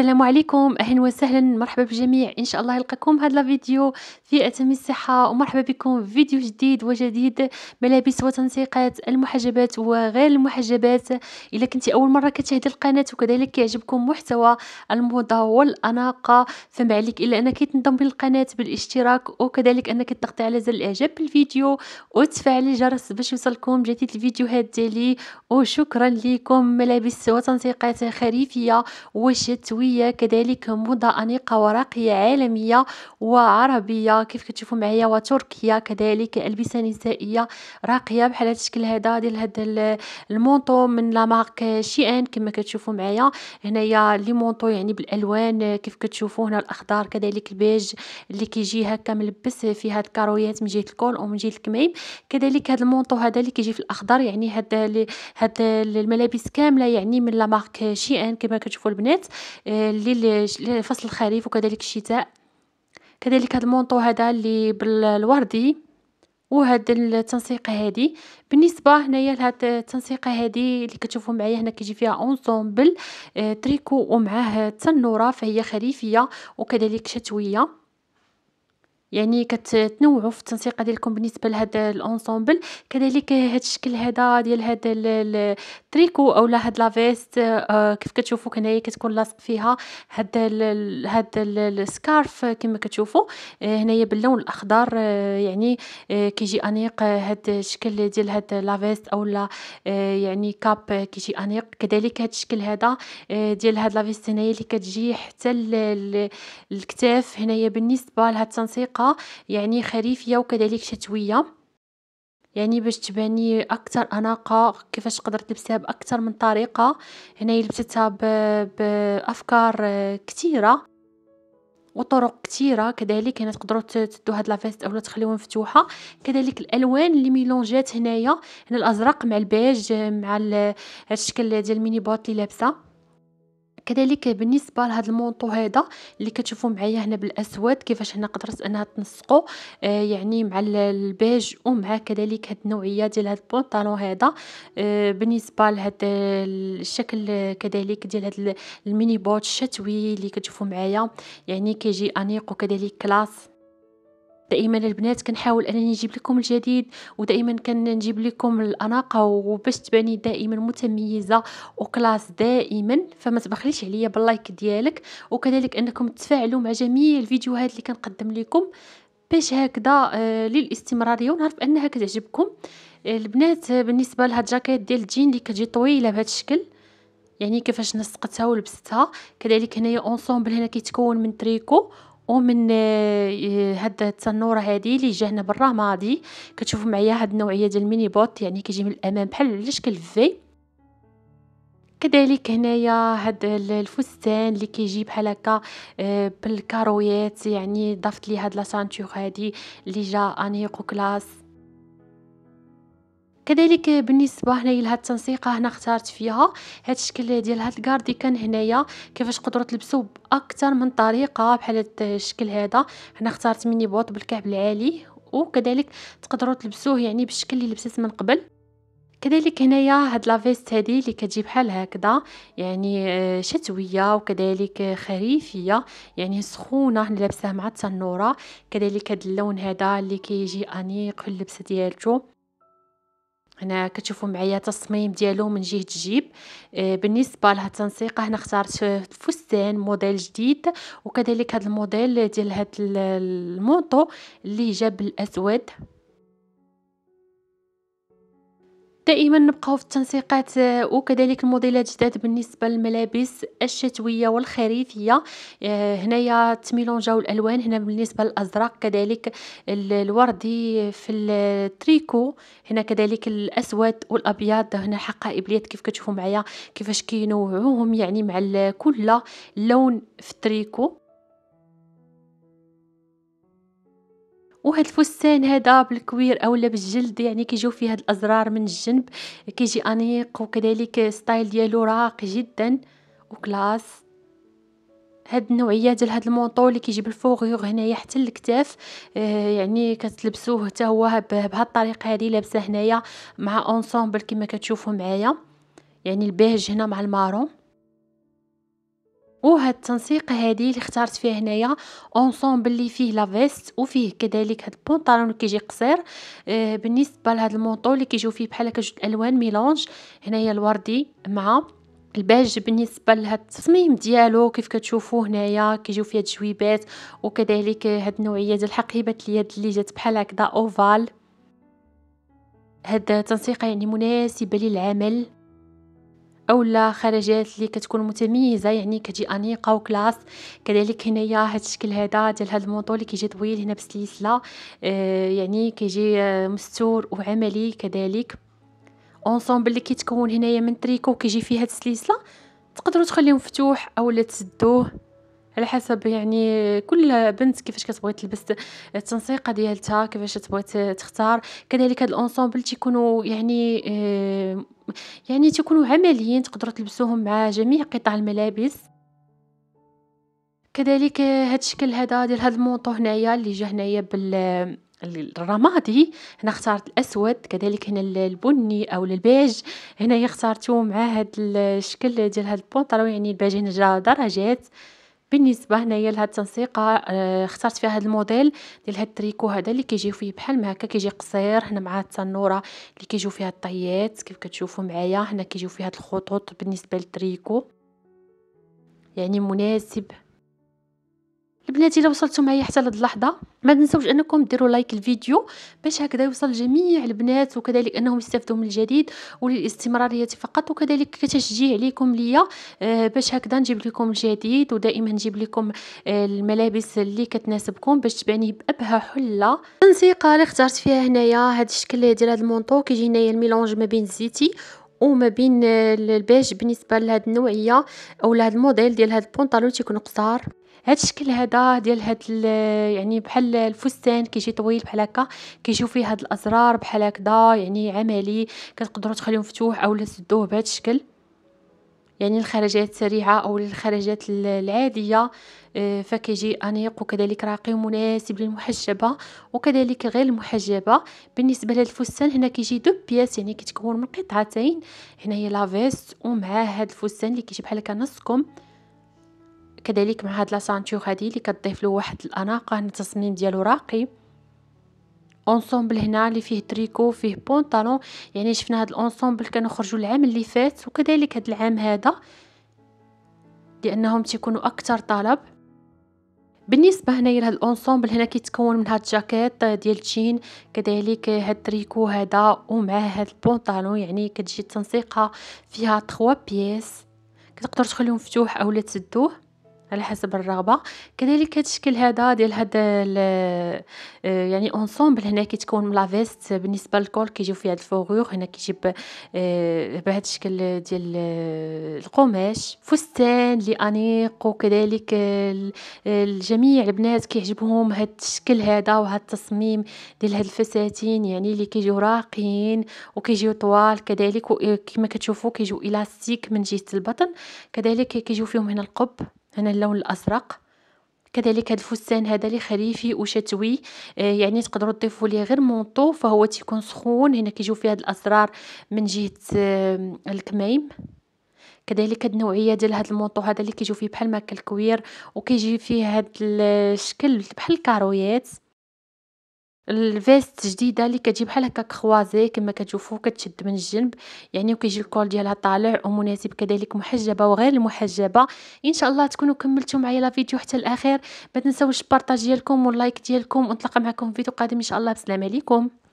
السلام عليكم اهلا وسهلا مرحبا بالجميع ان شاء الله يلقاكم هذا الفيديو في اتم الصحه ومرحبا بكم في فيديو جديد وجديد ملابس وتنسيقات المحجبات وغير المحجبات الا كنتي اول مره كتشاهدي القناه وكذلك كيعجبكم محتوى الموضه والاناقه فما عليك الا انك تنضم للقناه بالاشتراك وكذلك انك تضغطي على زر الاعجاب بالفيديو وتفعلي الجرس باش يوصلكم جديد الفيديوهات ديالي وشكرا لكم ملابس وتنسيقات خريفيه وشتويه قوية كذلك موضة أنيقة وراقية عالمية وعربية كيف كتشوفوا معايا وتركيا كذلك ألبسة نسائية راقية بحال هذا الشكل هذا ديال هذا المونطو من لا مارك شيان كما كتشوفوا معايا هنايا لي مونطو يعني بالالوان كيف كتشوفوا هنا الاخضر كذلك البيج اللي كيجي هكا ملبس في هاد الكارويات من جهه الكول ومن جهه الكميم كذلك هاد المونطو هذا اللي كيجي في الاخضر يعني هاد هاد الملابس كامله يعني من لا مارك شيان كما كتشوفوا البنات لفصل الخريف وكذلك الشتاء كذلك هاد المونطو هذا اللي بالوردي وهذا التنسيق هادي بالنسبه هنايا لهاد التنسيقه هادي اللي كتشوفوا معايا هنا كيجي فيها اونسومبل آه، تريكو ومعاه التنوره فهي خريفيه وكذلك شتويه يعني كتنوعوا في التنسيقه ديالكم بالنسبه لهذا الانسومبل كذلك هذا الشكل هذا ديال هذا التريكو اولا هاد لافيست آه، كيف كتشوفوا هنايا كتكون لاصق فيها هاد الـ هاد السكارف كما كتشوفوا آه، هنايا باللون الاخضر آه، يعني كيجي انيق هاد الشكل ديال هاد لافيست اولا يعني كاب كيجي انيق كذلك هاد الشكل هذا ديال هاد لافيست هنايا اللي كتجي حتى الكتاف هنايا بالنسبه لهاد التنسيق بطريقة يعني خريفية وكذلك شتوية يعني باش تباني اكثر اناقه كيفاش تقدر تلبسها باكثر من طريقه هنا لبستها بافكار آه، كثيره وطرق كثيره كذلك هنا تقدروا تدوا هاد لافيست اولا تخليوها مفتوحه كذلك الالوان اللي ميلونجات هنايا هنا الازرق مع البيج مع الشكل ديال الميني بوت اللي لابسه كذلك بالنسبه لهذا المونطو هذا اللي كتشوفوا معايا هنا بالاسود كيفاش هنا قدرت انها تنسقو آه يعني مع البيج ومع كذلك هاد النوعيه ديال هاد البونطالون هذا آه بالنسبه لهاد الشكل كذلك ديال هاد الميني بوت الشتوي اللي كتشوفوا معايا يعني كيجي انيق وكذلك كلاس دائما البنات كنحاول انني نجيب لكم الجديد ودائما كنجيب لكم الاناقه وباش تباني دائما متميزه وكلاس دائما فما تبخليش عليا باللايك ديالك وكذلك انكم تفاعلوا مع جميع الفيديوهات اللي كنقدم لكم باش هكذا آه، للاستمراريه ونعرف انها كتعجبكم آه، البنات آه، بالنسبه لهاد الجاكيت ديال الجين اللي كتجي طويله بهذا الشكل يعني كيفاش نسقتها ولبستها كذلك هنايا اونسومبل هنا كيتكون من تريكو ومن آه، هاد التنوره هادي اللي جا هنا برا ماضي كتشوفوا معايا هاد النوعيه ديال الميني بوط يعني كيجي من الامام بحال شكل في كذلك هنايا هاد الفستان اللي كيجي بحال هكا آه، بالكارويات يعني ضفت لي هاد لا هادي اللي جا انيقو كلاس كذلك بالنسبه هنا لهاد التنسيقه هنا اختارت فيها هاد الشكل ديال هاد الكارديكان كان هنايا كيفاش قدروا تلبسو باكثر من طريقه بحال هاد الشكل هذا هنا اختارت ميني بوط بالكعب العالي وكذلك تقدروا تلبسوه يعني بالشكل اللي لبست من قبل كذلك هنايا هاد لافيست هادي اللي كتجي بحال هكذا يعني آه، شتويه وكذلك خريفيه يعني سخونه هنا لابساه مع التنوره كذلك هاد اللون هذا اللي كيجي انيق في اللبسه ديالته هنا كتشوفوا معايا تصميم ديالو من جهه الجيب آه، بالنسبه لهاد التنسيقه هنا اخترت فستان موديل جديد وكذلك هاد الموديل ديال هاد المونطو اللي جاب الاسود دائما نبقاو في التنسيقات آه، وكذلك الموديلات جداد بالنسبه للملابس الشتويه والخريفيه آه، هنايا تميلونجاو الالوان هنا بالنسبه للازرق كذلك الوردي في التريكو هنا كذلك الاسود والابيض هنا اليد كيف كتشوفوا معايا كيفاش كينوعوهم يعني مع كل لون في التريكو وهاد الفستان هذا بالكوير اولا بالجلد يعني كيجيو فيه هاد الازرار من الجنب كيجي انيق وكذلك ستايل ديالو راقي جدا وكلاس هاد النوعيه ديال هاد المونطو اللي كيجي بالفوغيوغ هنايا حتى الكتاف آه يعني كتلبسوه حتى هو بهاد الطريقه هادي لابسه هنايا مع اونسومبل كما كتشوفوا معايا يعني البيج هنا مع المارون وهاد التنسيق هادي اللي اختارت فيه هنايا اونسومبل اللي فيه لا فيست وفيه كذلك هاد اللي كيجي قصير آه بالنسبه لهاد المونطو اللي كيجيو فيه بحال هكا جوج الالوان ميلونج هنايا الوردي مع الباج بالنسبه لهاد التصميم ديالو كيف كتشوفوا هنايا كيجيو فيها الجويبات وكذلك هاد النوعيه ديال الحقيبه اليد اللي جات بحال هكذا اوفال هاد التنسيق يعني مناسبه للعمل اولا خرجات اللي كتكون متميزه يعني كتجي انيقه وكلاس كذلك هنايا هذا الشكل هذا ديال هذا الموطو اللي كيجي طويل هنا بالسلسله آه يعني كيجي آه، مستور وعملي كذلك اونصومبل اللي كيتكون هنايا من تريكو كيجي فيه هاد السلسله تقدروا تخليه مفتوح اولا تسدوه على حسب يعني كل بنت كيفاش كتبغي تلبس التنسيقه ديالتها كيفاش تبغي تختار كذلك هاد الانصومبل تيكونوا يعني آه، يعني تيكونوا عمليين تقدروا تلبسوهم مع جميع قطع الملابس كذلك آه، هاد الشكل هذا ديال هاد المونطو هنايا اللي جا هنايا بال آه، الرمادي هنا اختارت الاسود كذلك هنا البني او البيج هنايا اختارته مع هاد الشكل ديال هاد البنطلون يعني البيج هنا جا درجات بالنسبه هنايا لهاد التنسيقه آه، اخترت فيها هاد الموديل ديال هاد التريكو هذا اللي كيجيو فيه بحال ما هكا كيجي قصير هنا مع التنوره اللي كيجيو فيها الطيات كيف كتشوفوا معايا هنا كيجيو فيها هاد الخطوط بالنسبه للتريكو يعني مناسب البنات الا وصلتوا معايا حتى لهاد اللحظه ما تنساوش انكم ديروا لايك الفيديو باش هكذا يوصل جميع البنات وكذلك انهم يستافدوا من الجديد وللاستمراريه فقط وكذلك كتشجيع ليكم ليا آه، باش هكذا نجيب لكم الجديد ودائما نجيب لكم آه، الملابس اللي كتناسبكم باش تبعني بابهى حله التنسيقه اللي اخترت فيها هنايا هاد الشكل ديال هاد المونطو كيجي هنايا الميلونج ما بين الزيتي وما بين الباج بالنسبه لهاد النوعيه او لهاد الموديل ديال هاد البونطالون تيكون قصار هاد الشكل هذا ديال هاد يعني بحال الفستان كيجي طويل بحال هكا كيجيو فيه هاد الازرار بحال هكذا يعني عملي كتقدروا تخليهم مفتوح اولا سدوه بهاد الشكل يعني الخرجات السريعه او الخرجات العاديه آه، فكيجي انيق وكذلك راقي ومناسب للمحجبه وكذلك غير المحجبه بالنسبه للفستان هنا كيجي دو بياس يعني كتكون من قطعتين هنايا لافيست ومع هاد الفستان اللي كيجي بحال هكا نص كم كذلك مع هاد لاسانتيغ هادي اللي كتضيف له واحد الاناقه هنا التصميم ديالو راقي اونسومبل هنا اللي فيه تريكو فيه بونطالون يعني شفنا هذا الاونسومبل خرجوا العام اللي فات وكذلك هذا العام هذا لانهم تيكونوا اكثر طلب بالنسبه هنايا لهاد الاونسومبل هنا كيتكون من هاد الجاكيت ديال التشين كذلك هاد التريكو هذا ومعاه هاد البونطالون يعني كتجي التنسيقه فيها 3 بيس كتقدر تخليهم مفتوح اولا تسدوه على حسب الرغبه كذلك الشكل هذا ديال هاد آه، يعني اونصومبل هنا كتكون من لافيست بالنسبه للكول كيجيو فيها الفوغور هنا كيجيب آه، بهذا الشكل ديال آه، القماش فستان لانيق وكذلك الجميع البنات كيعجبهم هاد الشكل هذا وهذا التصميم ديال هاد الفساتين يعني اللي كيجيو راقيين وكيجيو طوال كذلك كما كتشوفوا كيجيو الاستيك من جهه البطن كذلك كيجيو فيهم هنا القب هنا اللون الازرق كذلك هذا الفستان هذا اللي خريفي وشتوي آه، يعني تقدروا تضيفوا ليه غير مونطو فهو تيكون سخون هنا كيجيو فيه هاد الازرار من جهه آه، الكميم كذلك هاد النوعيه ديال هاد المونطو هذا اللي كيجيو فيه بحال ما الكوير وكيجي فيه هاد الشكل بحال الكارويات الفيست جديده اللي كتجي بحال هكا كخوازي كما كتشوفوا كتشد من الجنب يعني وكيجي الكول ديالها طالع ومناسب كذلك محجبه وغير محجبه ان شاء الله تكونوا كملتوا معايا لا فيديو حتى الاخير ما تنساوش البارطاج ديالكم واللايك ديالكم ونتلاقى معكم في فيديو قادم ان شاء الله بسلام عليكم